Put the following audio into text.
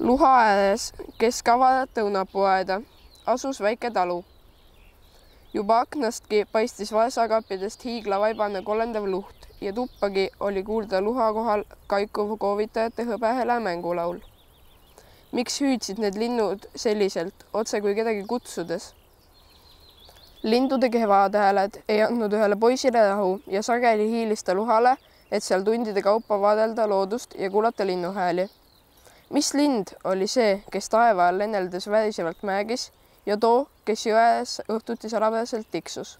luha ääres keskavarat õunapuuaeda asus väike talu. juba aknastki paistis vaesakappidest hiiglavaibane kolendav luht ja tuppagi oli kuulda luha kohal kaikuv koovitajate hõbehele mängulaul. miks hüüdsid need linnud selliselt, otse kui kedagi kutsudes? lindude kevadhääled ei andnud ühele poisile rahu ja sageli hiilis ta luhale, et seal tundide kaupa vaadelda loodust ja kuulata linnuhääli mis lind oli see, kes taeva all lenneldes värisevalt mägis ja too, kes jões õhtuti salapäraselt tiksus?